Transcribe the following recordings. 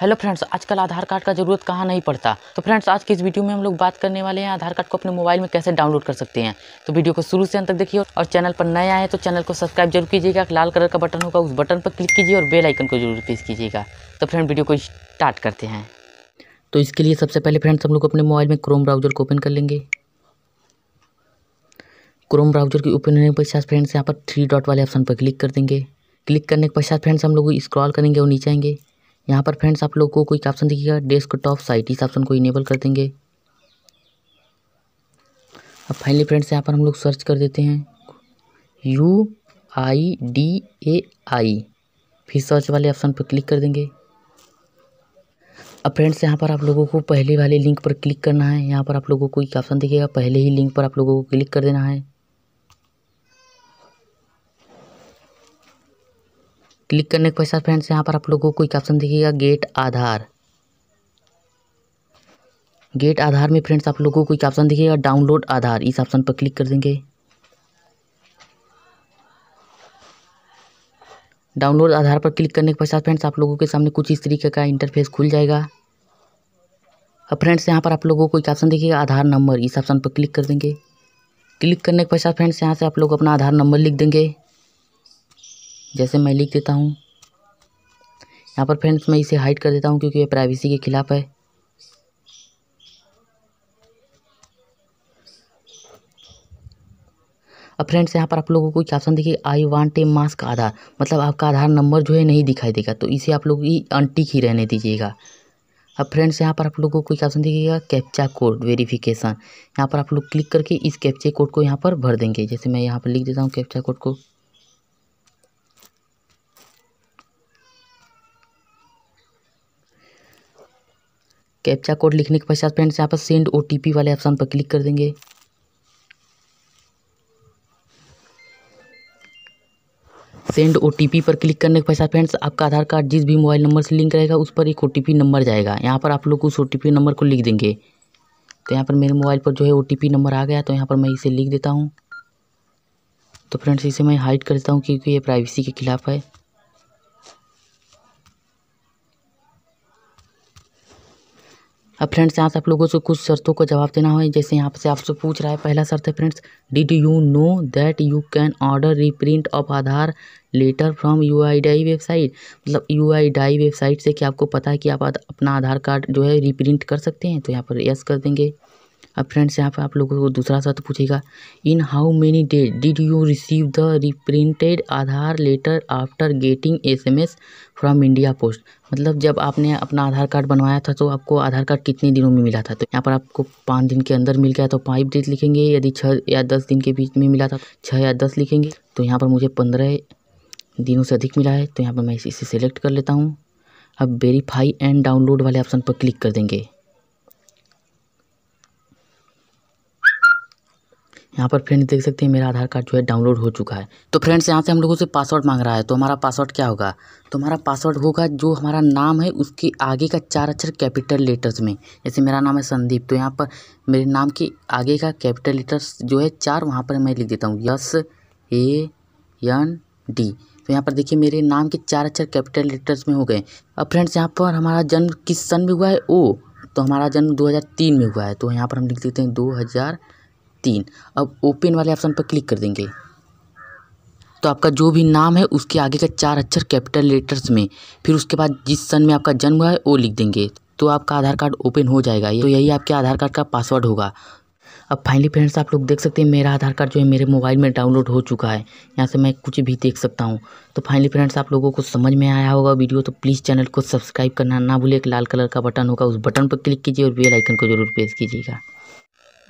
hello friends आजकल आधार card का जरूरत कहाँ नहीं पड़ता तो फ्रेंड्स आज की इस वीडियो में हम लोग बात करने वाले हैं आधार कार्ड को अपने मोबाइल में कैसे डाउनलोड कर सकते हैं तो वीडियो को शुरू से अंत तक देखिए और चैनल पर नए आए तो चैनल को सब्सक्राइब जरूर कीजिएगा लाल कलर का बटन होगा उस बटन पर क्लिक कीजिए और बेल आइकन को जरूर प्रेस कीजिएगा तो फ्रेंड वीडियो को स्टार्ट करते हैं तो इसके लिए सबसे पहले फ्रेंड्स हम लोग अपने मोबाइल में क्रोम ब्राउजर को ओपन कर लेंगे क्रोम ब्राउजर के ओपन होने के पश्चात फ्रेंड्स यहाँ पर थ्री डॉट वाले ऑप्शन पर क्लिक कर देंगे क्लिक करने के पश्चात फ्रेंड्स हम लोग स्क्रॉल करेंगे और नीचे आएंगे यहाँ पर फ्रेंड्स आप लोग को कोई ऑप्शन दिखेगा डेस्क टॉप साइट इस ऑप्शन को इनेबल कर देंगे अब फाइनली फ्रेंड्स यहाँ पर हम लोग सर्च कर देते हैं यू आई डी ए आई फिर सर्च वाले ऑप्शन पर क्लिक कर देंगे अब फ्रेंड्स यहाँ पर आप लोगों को पहले वाले लिंक पर क्लिक करना है यहाँ पर आप लोगों को एक ऑप्शन दिखेगा पहले ही लिंक पर आप लोगों को क्लिक कर देना है क्लिक करने के पश्चात फ्रेंड्स यहाँ पर आप लोगों को एक ऑप्शन दिखेगा गेट आधार गेट आधार में फ्रेंड्स आप लोगों को एक ऑप्शन दिखेगा डाउनलोड आधार इस ऑप्शन पर क्लिक कर देंगे डाउनलोड आधार पर क्लिक करने के पश्चात फ्रेंड्स आप लोगों के सामने कुछ इस तरीके का इंटरफेस खुल जाएगा अब फ्रेंड्स यहाँ पर आप लोगों को एक ऑप्शन दिखेगा आधार नंबर इस ऑप्शन पर क्लिक कर देंगे क्लिक करने के पश्चात फ्रेंड्स यहाँ से आप लोग अपना आधार नंबर लिख देंगे जैसे मैं लिख देता हूँ यहाँ पर फ्रेंड्स मैं इसे हाइड कर देता हूँ क्योंकि ये प्राइवेसी के खिलाफ है अब फ्रेंड्स यहाँ पर आप लोगों को क्या ऑप्शन देखिए आई वांट ए मास्क आधार मतलब आपका आधार नंबर जो है नहीं दिखाई देगा तो इसे आप लोग ही अनटिक ही रहने दीजिएगा अब फ्रेंड्स यहाँ पर आप लोगों को क्या ऑप्शन देखिएगा कैप्चा कोड वेरिफिकेशन यहाँ पर आप लोग क्लिक करके इस कैप्चे कोड को यहाँ पर भर देंगे जैसे मैं यहाँ पर लिख देता हूँ कैप्चा कोड को कैप्चा कोड लिखने के पश्चात फ्रेंड्स यहाँ पर सेंड ओ वाले ऑप्शन पर क्लिक कर देंगे सेंड ओ पर क्लिक करने के पश्चात फ्रेंड्स आपका आधार कार्ड जिस भी मोबाइल नंबर से लिंक रहेगा उस पर एक ओ नंबर जाएगा यहाँ पर आप लोग उस ओ नंबर को लिख देंगे तो यहाँ पर मेरे मोबाइल पर जो है ओ नंबर आ गया तो यहाँ पर मैं इसे लिख देता हूँ तो फ्रेंड्स इसे मैं हाइड कर देता हूँ क्योंकि ये प्राइवेसी के खिलाफ है अब फ्रेंड्स यहाँ से आप लोगों से कुछ शर्तों का जवाब देना है जैसे यहाँ से आपसे पूछ रहा है पहला शर्त है friends did you know that you can order reprint of Aadhaar letter from U I website मतलब यू आई वेबसाइट से क्या आपको पता है कि आप अपना आधार कार्ड जो है रिप्रिंट कर सकते हैं तो यहाँ पर यस कर देंगे अब फ्रेंड्स यहाँ पे आप लोगों को दूसरा सवाल पूछेगा in how many days did you receive the reprinted Aadhaar letter after getting S M S from India Post मतलब जब आपने अपना आधार कार्ड बनवाया था तो आपको आधार कार्ड कितने दिनों में मिला था तो यहाँ पर आपको पाँच दिन के अंदर मिल गया तो फाइव डेज लिखेंगे यदि छः या दस दिन के बीच में मिला था छः या दस लिखेंगे तो यहाँ पर मुझे पंद्रह दिनों से अधिक मिला है तो यहाँ पर मैं इसे सेलेक्ट कर लेता हूँ अब वेरीफाई एंड डाउनलोड वाले ऑप्शन पर क्लिक कर देंगे यहाँ पर फ्रेंड्स देख सकते हैं मेरा आधार कार्ड जो है डाउनलोड हो चुका है तो फ्रेंड्स यहाँ से हम लोगों से पासवर्ड मांग रहा है तो हमारा पासवर्ड क्या होगा तो हमारा पासवर्ड होगा जो हमारा नाम है उसके आगे का चार अक्षर कैपिटल लेटर्स में जैसे मेरा नाम है संदीप तो यहाँ पर मेरे नाम के आगे का कैपिटल लेटर्स जो है चार वहाँ पर मैं लिख देता हूँ यस ए एन डी तो यहाँ पर देखिए मेरे नाम के चार अक्षर कैपिटल लेटर्स में हो गए अब फ्रेंड्स यहाँ पर हमारा जन्म किस सन में हुआ है ओ तो हमारा जन्म 2003 में हुआ है तो यहाँ पर हम लिख देते हैं हज़ार तीन अब ओपन वाले ऑप्शन पर क्लिक कर देंगे तो आपका जो भी नाम है उसके आगे का चार अक्षर कैपिटल लेटर्स में फिर उसके बाद जिस सन में आपका जन्म हुआ है वो लिख देंगे तो आपका आधार कार्ड ओपन हो जाएगा तो यही आपके आधार कार्ड का पासवर्ड होगा अब फाइनली फ्रेंड्स आप लोग देख सकते हैं मेरा आधार कार्ड जो है मेरे मोबाइल में डाउनलोड हो चुका है यहाँ से मैं कुछ भी देख सकता हूँ तो फाइनली फ्रेंड्स आप लोगों को समझ में आया होगा वीडियो तो प्लीज़ चैनल को सब्सक्राइब करना ना भूले एक लाल कलर का बटन होगा उस बटन पर क्लिक कीजिए और बेल आइकन को जरूर प्रेस कीजिएगा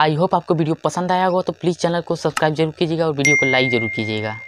आई होप आपको वीडियो पसंद आया होगा तो प्लीज़ चैनल को सब्सक्राइब जरूर कीजिएगा और वीडियो को लाइक जरूर कीजिएगा